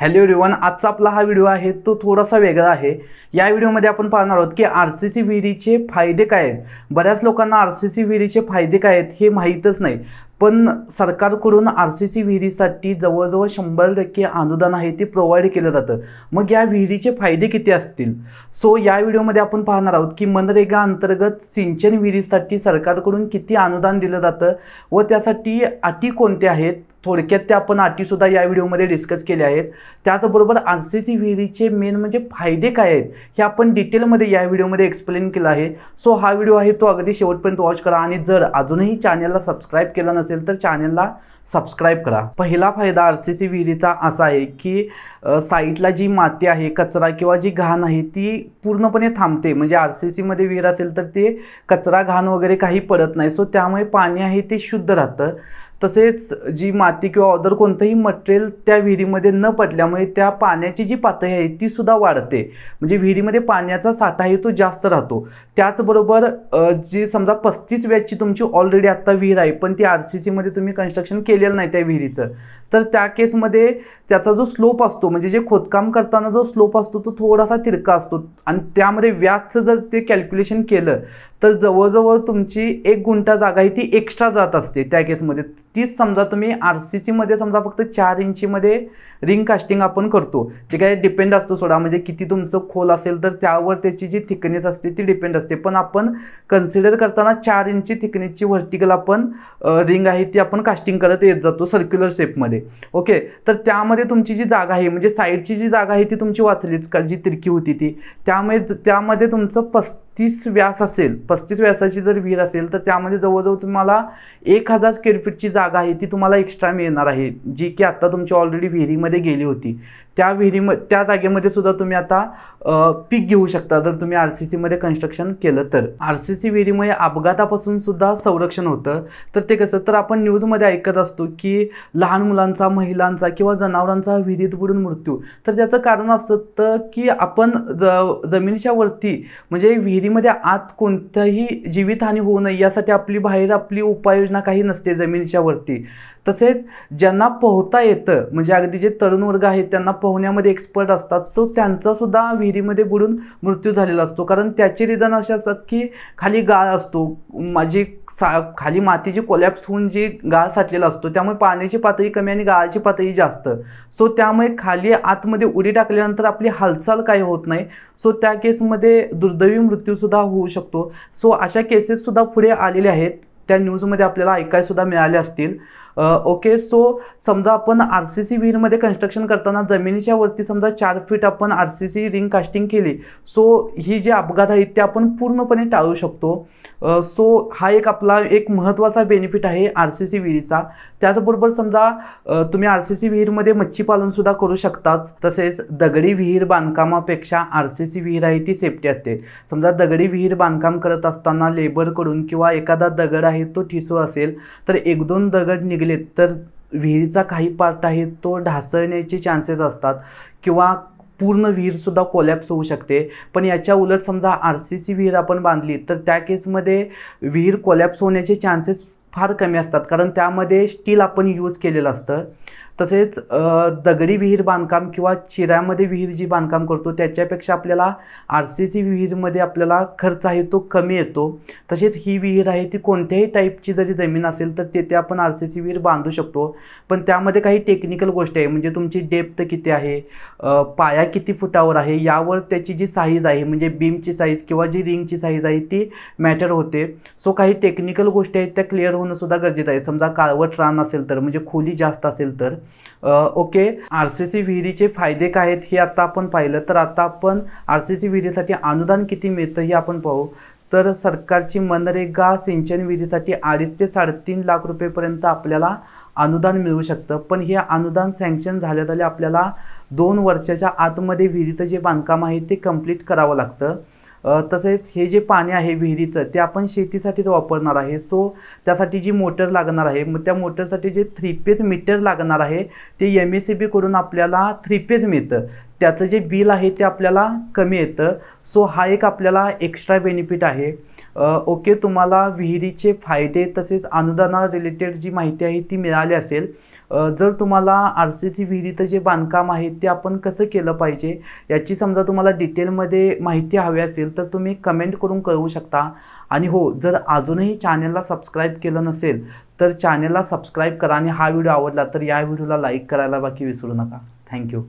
hello everyone आजचा आपला हा व्हिडिओ आहे तो थोडासा वेगळा आहे या व्हिडिओमध्ये आपण पाहणार आहोत की आर सी सी विहिरीचे फायदे काय आहेत बऱ्याच लोकांना आर सी सी विहिरीचे फायदे काय आहेत हे माहीतच नाही पण सरकारकडून आर सी सी विहिरीसाठी जवळजवळ शंभर टक्के अनुदान आहे ते प्रोव्हाइड केलं जातं मग या विहिरीचे फायदे किती असतील सो या व्हिडिओमध्ये आपण पाहणार आहोत की मनरेगा अंतर्गत सिंचन विहिरीसाठी सरकारकडून किती अनुदान दिलं जातं व त्यासाठी अटी कोणत्या आहेत थोडक्यात त्या आपण अटीसुद्धा या व्हिडिओमध्ये डिस्कस केल्या आहेत त्याचबरोबर आर सी सी विहिरीचे मेन म्हणजे फायदे काय आहेत हे आपण डिटेलमध्ये या व्हिडिओमध्ये एक्सप्लेन केलं आहे सो हा व्हिडिओ आहे तो अगदी शेवटपर्यंत वॉच करा आणि जर अजूनही चॅनलला सबस्क्राईब केला नसेल तर चॅनलला सबस्क्राईब करा पहिला फायदा आर सी सी विहिरीचा असा आहे की साईटला जी माती आहे कचरा किंवा जी घाण आहे ती पूर्णपणे थांबते म्हणजे आर सी सीमध्ये विहीर असेल तर ते कचरा घाण वगैरे काही पडत नाही सो त्यामुळे पाणी आहे ते शुद्ध राहतं तसेच जी माती किंवा अदर कोणतंही मटेरियल त्या विहिरीमध्ये न पडल्यामुळे त्या पाण्याची जी पातळी आहे ती सुद्धा वाढते म्हणजे विहिरीमध्ये पाण्याचा आहे तो जास्त राहतो त्याचबरोबर जी समजा पस्तीस व्याजची तुमची ऑलरेडी आत्ता विहीर आहे पण ती आर सी सीमध्ये तुम्ही कन्स्ट्रक्शन केलेलं नाही त्या विहिरीचं तर त्या केसमध्ये त्याचा जो स्लोप असतो म्हणजे जे खोदकाम करताना जो स्लोप असतो तो थोडासा तिरका असतो आणि त्यामध्ये व्याजचं जर ते कॅल्क्युलेशन केलं तर जवळजवळ तुमची एक गुंठा जागा ही ती एक्स्ट्रा जात असते त्या केसमध्ये तीच समजा तुम्ही आर सी सीमध्ये समजा फक्त चार इंचीमध्ये रिंग कास्टिंग आपण करतो ते काय डिपेंड असतो सोडा म्हणजे किती तुमचं खोल असेल तर त्यावर त्याची जी थिकनेस असते ती डिपेंड असते पण आपण कन्सिडर करताना चार इंची थिकनेसची व्हर्टिकल आपण रिंग आहे ती आपण कास्टिंग करत येत जातो सर्क्युलर शेपमध्ये ओके तर त्यामध्ये तुमची जी जागा आहे म्हणजे साईडची जी जागा आहे ती तुमची वाचलीच का जी तिरकी होती ती त्यामुळे त्यामध्ये तुमचं पस्त तीस व्यास असेल पस्तीस व्यासाची जर विहीर असेल तर त्यामध्ये जवळजवळ तुम्हाला एक हजार स्क्वेअर फीटची जागा आहे ती तुम्हाला एक्स्ट्रा मिळणार आहे जी की आत्ता तुमची ऑलरेडी विहिरीमध्ये गेली होती त्या विहिरीमध्ये त्या जागेमध्ये सुद्धा तुम्ही आता पीक घेऊ शकता जर तुम्ही आर सी सीमध्ये कन्स्ट्रक्शन केलं तर आर सी सी विहिरीमुळे अपघातापासून सुद्धा संरक्षण होतं तर ते कसं तर आपण न्यूजमध्ये ऐकत असतो की लहान मुलांचा महिलांचा किंवा जनावरांचा विहिरीत बुडून मृत्यू तर त्याचं कारण असतं की आपण ज जमिनीच्या वरती म्हणजे विहिरीमध्ये आत कोणत्याही जीवितहानी होऊ नये यासाठी आपली बाहेर आपली उपाययोजना काही नसते जमिनीच्या वरती तसेच ज्यांना पोहता येतं म्हणजे अगदी जे तरुण वर्ग आहेत त्यांना पोहण्यामध्ये एक्सपर्ट असतात सो त्यांचासुद्धा विहिरीमध्ये बुडून मृत्यू झालेला असतो कारण त्याचे रिझन असे असतात की खाली गाळ असतो माझी सा खाली मातीची कोलॅप्स होऊन जी गाळ साठलेला असतो त्यामुळे पाण्याची पातळी कमी आणि गाळाची पातळी जास्त सो त्यामुळे खाली आतमध्ये उडी टाकल्यानंतर आपली हालचाल काही होत नाही सो त्या केसमध्ये दुर्दैवी मृत्यूसुद्धा होऊ शकतो सो अशा केसेससुद्धा पुढे आलेल्या आहेत त्या न्यूजमध्ये आपल्याला ऐकायसुद्धा मिळाले असतील ओके सो समजा आपण आर सी सी विहीरमध्ये कन्स्ट्रक्शन करताना जमिनीच्या वरती समजा चार फीट आपण R C C ring casting केली सो ही जे अपघात आहेत ते आपण पूर्णपणे टाळू शकतो सो हा एक आपला एक महत्त्वाचा बेनिफिट आहे आर सी सी विहिरीचा त्याचबरोबर समजा तुम्ही आर सी सी विहीरमध्ये मच्छीपालनसुद्धा करू शकताच तसेच दगडी विहीर बांधकामापेक्षा आर सी सी विहीर आहे ती सेफ्टी असते समजा दगडी विहीर बांधकाम करत असताना लेबरकडून किंवा एखादा दगड आहे तो ठिसू असेल तर एक दोन दगड निघ गेले तर विहिरीचा काही पार्ट आहे तो ढासळण्याचे चान्सेस असतात किंवा पूर्ण विहीरसुद्धा कोलॅप्स होऊ शकते पण याच्या उलट समजा आर सी सी विहीर आपण बांधली तर त्या केसमध्ये विहीर कोलॅप्स होण्याचे चान्सेस फार कमी असतात कारण त्यामध्ये स्टील आपण यूज केलेलं असतं तसेच दगडी विहीर बांधकाम किंवा चिऱ्यामध्ये विहीर जी बांधकाम करतो त्याच्यापेक्षा आपल्याला आर सी सी विहीरमध्ये आपल्याला खर्च आहे तो कमी येतो तसेच ही विहीर आहे ती कोणत्याही टाईपची जरी जमीन असेल तर तेथे आपण आर सी सी विहीर बांधू शकतो पण त्यामध्ये काही टेक्निकल गोष्ट आहे म्हणजे तुमची डेप्थ किती आहे पाया किती फुटावर आहे यावर त्याची जी साईज आहे म्हणजे बीमची साईज किंवा जी रिंगची साईज आहे ती मॅटर होते सो काही टेक्निकल गोष्टी आहेत त्या क्लिअर होणंसुद्धा गरजेचं आहे समजा काळवट रान असेल तर म्हणजे खोली जास्त असेल तर ओके आर सी सी विहिरीचे फायदे काय आहेत हे आता आपण पाहिलं तर आता आपण आर सी सी विहिरीसाठी अनुदान किती मिळतं हे आपण पाहू तर सरकारची मनरेगा सिंचन विहिरीसाठी अडीच ते साडेतीन लाख रुपयेपर्यंत आपल्याला अनुदान मिळू शकतं पण हे अनुदान सँक्शन झाल्या आपल्याला दोन वर्षाच्या आतमध्ये विहिरीचं जे बांधकाम आहे ते कंप्लीट करावं लागतं तसेच हे जे पाणी आहे विहिरीचं ते आपण शेतीसाठीच वापरणार आहे सो त्यासाठी जी मोटर लागणार आहे मग त्या मोटरसाठी जे थ्री पेज मीटर लागणार आहे ते एम एस सी बीकडून आपल्याला थ्री पेज मिळतं त्याचं जे बिल आहे ते आपल्याला कमी येतं सो हा एक आपल्याला एक्स्ट्रा बेनिफिट आहे ओके तुम्हाला विहिरीचे फायदे तसेच अनुदाना रिलेटेड जी माहिती आहे ती मिळाली असेल जर तुम्हाला आर सी सी विहिरीचं जे बांधकाम आहे ते आपण कसं केलं पाहिजे याची समजा तुम्हाला डिटेलमध्ये माहिती हवी असेल तर तुम्ही कमेंट करून कळवू शकता आणि हो जर अजूनही चॅनलला सबस्क्राईब केलं नसेल तर चॅनलला सबस्क्राईब करा आणि हा व्हिडिओ आवडला तर या व्हिडिओला लाईक करायला बाकी विसरू नका थँक्यू